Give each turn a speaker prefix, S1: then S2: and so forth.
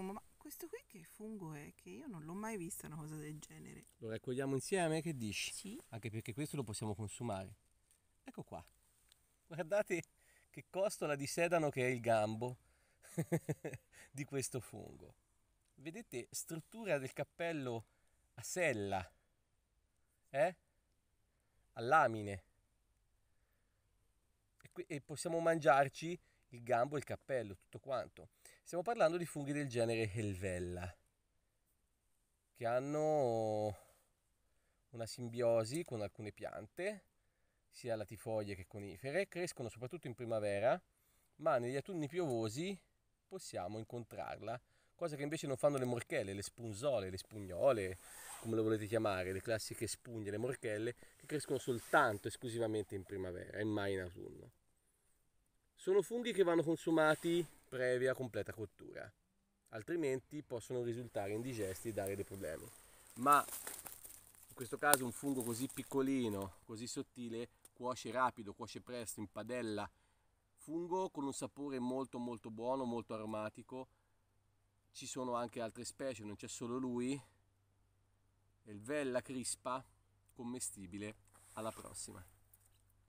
S1: fumo, ma questo qui che fungo è? Che io non l'ho mai vista una cosa del genere. Lo raccogliamo insieme, che dici? Sì. Anche perché questo lo possiamo consumare. Ecco qua. Guardate che costola di sedano che è il gambo di questo fungo. Vedete struttura del cappello a sella, eh? a lamine. E, e possiamo mangiarci il gambo, il cappello, tutto quanto. Stiamo parlando di funghi del genere Helvella, che hanno una simbiosi con alcune piante, sia latifoglie che conifere, crescono soprattutto in primavera, ma negli autunni piovosi possiamo incontrarla, cosa che invece non fanno le morchelle, le spunzole, le spugnole, come lo volete chiamare, le classiche spugne, le morchelle, che crescono soltanto, esclusivamente in primavera e mai in autunno. Sono funghi che vanno consumati previa completa cottura, altrimenti possono risultare indigesti e dare dei problemi. Ma in questo caso un fungo così piccolino, così sottile, cuoce rapido, cuoce presto in padella, fungo con un sapore molto molto buono, molto aromatico. Ci sono anche altre specie, non c'è solo lui. Elvella crispa, commestibile. Alla prossima.